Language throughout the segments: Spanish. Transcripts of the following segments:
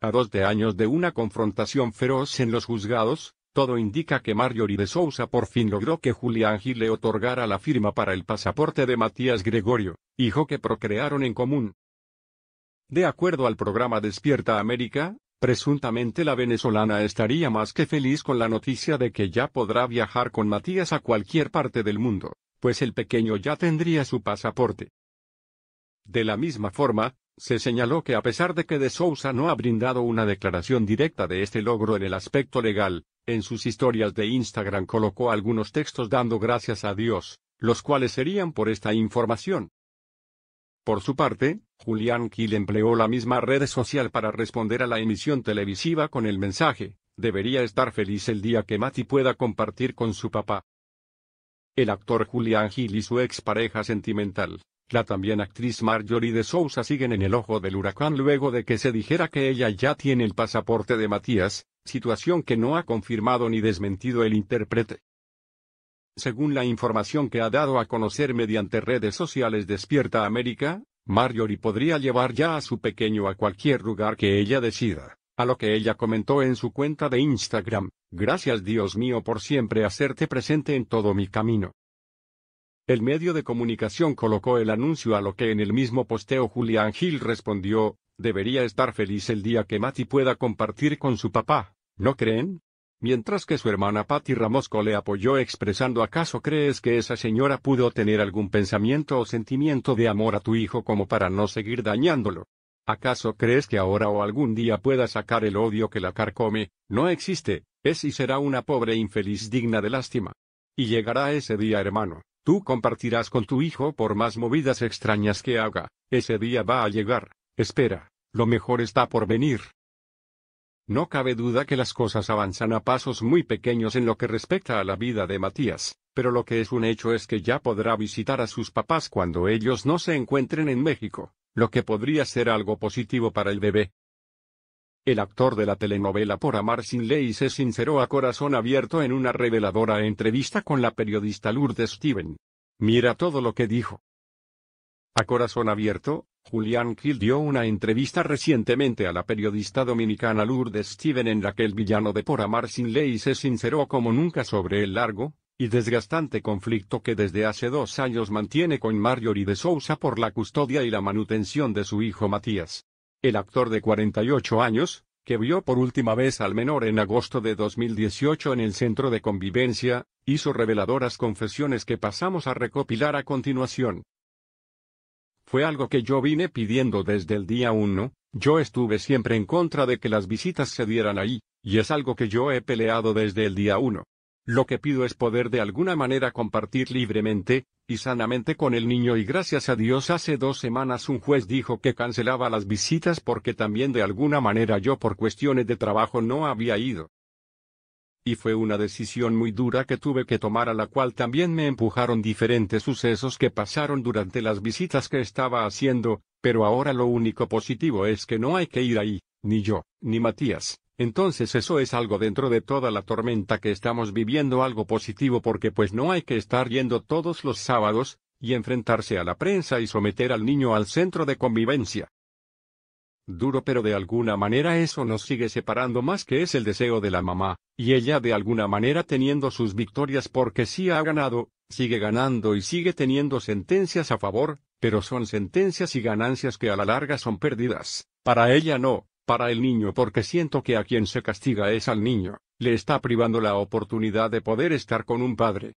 A dos de años de una confrontación feroz en los juzgados, todo indica que Marjorie de Sousa por fin logró que Julián Gil le otorgara la firma para el pasaporte de Matías Gregorio, hijo que procrearon en común. De acuerdo al programa Despierta América, presuntamente la venezolana estaría más que feliz con la noticia de que ya podrá viajar con Matías a cualquier parte del mundo, pues el pequeño ya tendría su pasaporte. De la misma forma, se señaló que a pesar de que de Sousa no ha brindado una declaración directa de este logro en el aspecto legal, en sus historias de Instagram colocó algunos textos dando gracias a Dios, los cuales serían por esta información. Por su parte, Julián Gil empleó la misma red social para responder a la emisión televisiva con el mensaje, debería estar feliz el día que Mati pueda compartir con su papá. El actor Julián Gil y su expareja sentimental, la también actriz Marjorie de Sousa siguen en el ojo del huracán luego de que se dijera que ella ya tiene el pasaporte de Matías, situación que no ha confirmado ni desmentido el intérprete. Según la información que ha dado a conocer mediante redes sociales Despierta América, Marjorie podría llevar ya a su pequeño a cualquier lugar que ella decida, a lo que ella comentó en su cuenta de Instagram, gracias Dios mío por siempre hacerte presente en todo mi camino. El medio de comunicación colocó el anuncio a lo que en el mismo posteo Julián Gil respondió, debería estar feliz el día que Mati pueda compartir con su papá, ¿no creen? Mientras que su hermana Patti Ramosco le apoyó expresando ¿acaso crees que esa señora pudo tener algún pensamiento o sentimiento de amor a tu hijo como para no seguir dañándolo? ¿Acaso crees que ahora o algún día pueda sacar el odio que la carcome? No existe, es y será una pobre infeliz digna de lástima. Y llegará ese día hermano, Tú compartirás con tu hijo por más movidas extrañas que haga, ese día va a llegar, espera, lo mejor está por venir. No cabe duda que las cosas avanzan a pasos muy pequeños en lo que respecta a la vida de Matías, pero lo que es un hecho es que ya podrá visitar a sus papás cuando ellos no se encuentren en México, lo que podría ser algo positivo para el bebé. El actor de la telenovela Por Amar Sin Ley se sinceró a corazón abierto en una reveladora entrevista con la periodista Lourdes Steven. Mira todo lo que dijo. A corazón abierto, Julián Gil dio una entrevista recientemente a la periodista dominicana Lourdes Steven en la que el villano de Por Amar Sin Ley se sinceró como nunca sobre el largo, y desgastante conflicto que desde hace dos años mantiene con Marjorie de Sousa por la custodia y la manutención de su hijo Matías. El actor de 48 años, que vio por última vez al menor en agosto de 2018 en el centro de convivencia, hizo reveladoras confesiones que pasamos a recopilar a continuación. Fue algo que yo vine pidiendo desde el día 1, yo estuve siempre en contra de que las visitas se dieran ahí, y es algo que yo he peleado desde el día 1. Lo que pido es poder de alguna manera compartir libremente, y sanamente con el niño y gracias a Dios hace dos semanas un juez dijo que cancelaba las visitas porque también de alguna manera yo por cuestiones de trabajo no había ido. Y fue una decisión muy dura que tuve que tomar a la cual también me empujaron diferentes sucesos que pasaron durante las visitas que estaba haciendo, pero ahora lo único positivo es que no hay que ir ahí, ni yo, ni Matías, entonces eso es algo dentro de toda la tormenta que estamos viviendo algo positivo porque pues no hay que estar yendo todos los sábados, y enfrentarse a la prensa y someter al niño al centro de convivencia. Duro pero de alguna manera eso nos sigue separando más que es el deseo de la mamá, y ella de alguna manera teniendo sus victorias porque sí ha ganado, sigue ganando y sigue teniendo sentencias a favor, pero son sentencias y ganancias que a la larga son perdidas. Para ella no, para el niño porque siento que a quien se castiga es al niño, le está privando la oportunidad de poder estar con un padre.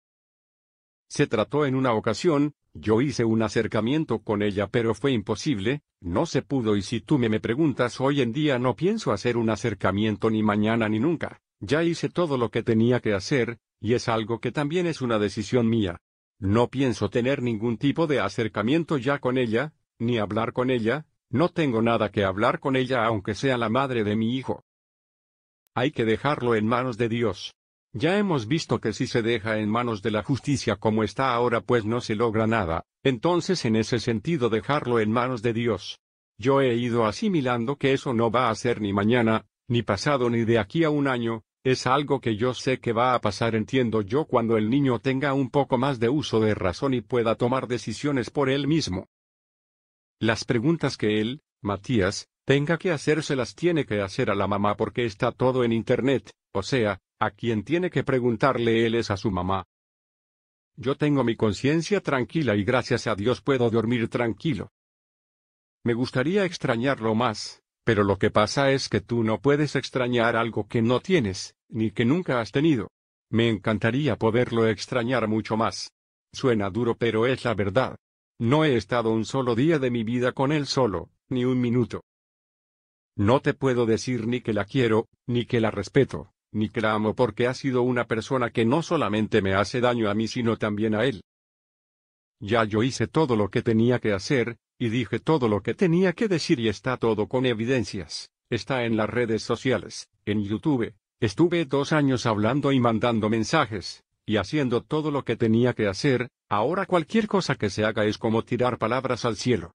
Se trató en una ocasión, yo hice un acercamiento con ella pero fue imposible, no se pudo y si tú me, me preguntas hoy en día no pienso hacer un acercamiento ni mañana ni nunca, ya hice todo lo que tenía que hacer, y es algo que también es una decisión mía. No pienso tener ningún tipo de acercamiento ya con ella, ni hablar con ella, no tengo nada que hablar con ella aunque sea la madre de mi hijo. Hay que dejarlo en manos de Dios. Ya hemos visto que si se deja en manos de la justicia como está ahora pues no se logra nada, entonces en ese sentido dejarlo en manos de Dios. Yo he ido asimilando que eso no va a ser ni mañana, ni pasado ni de aquí a un año, es algo que yo sé que va a pasar entiendo yo cuando el niño tenga un poco más de uso de razón y pueda tomar decisiones por él mismo. Las preguntas que él, Matías, tenga que hacerse las tiene que hacer a la mamá porque está todo en Internet, o sea, a quien tiene que preguntarle él es a su mamá. Yo tengo mi conciencia tranquila y gracias a Dios puedo dormir tranquilo. Me gustaría extrañarlo más, pero lo que pasa es que tú no puedes extrañar algo que no tienes, ni que nunca has tenido. Me encantaría poderlo extrañar mucho más. Suena duro pero es la verdad. No he estado un solo día de mi vida con él solo, ni un minuto. No te puedo decir ni que la quiero, ni que la respeto, ni que la amo porque ha sido una persona que no solamente me hace daño a mí sino también a él. Ya yo hice todo lo que tenía que hacer, y dije todo lo que tenía que decir y está todo con evidencias, está en las redes sociales, en YouTube, estuve dos años hablando y mandando mensajes, y haciendo todo lo que tenía que hacer, ahora cualquier cosa que se haga es como tirar palabras al cielo.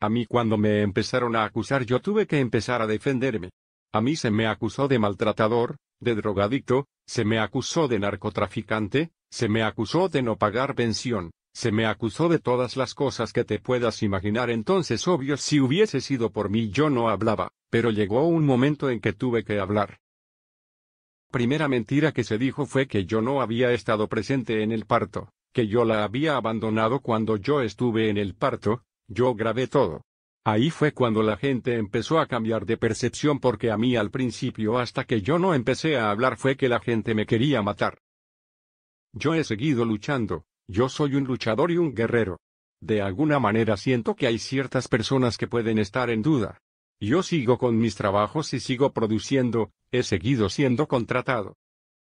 A mí cuando me empezaron a acusar yo tuve que empezar a defenderme. A mí se me acusó de maltratador, de drogadicto, se me acusó de narcotraficante, se me acusó de no pagar pensión, se me acusó de todas las cosas que te puedas imaginar entonces obvio si hubiese sido por mí yo no hablaba, pero llegó un momento en que tuve que hablar primera mentira que se dijo fue que yo no había estado presente en el parto, que yo la había abandonado cuando yo estuve en el parto, yo grabé todo. Ahí fue cuando la gente empezó a cambiar de percepción porque a mí al principio hasta que yo no empecé a hablar fue que la gente me quería matar. Yo he seguido luchando, yo soy un luchador y un guerrero. De alguna manera siento que hay ciertas personas que pueden estar en duda, yo sigo con mis trabajos y sigo produciendo, he seguido siendo contratado.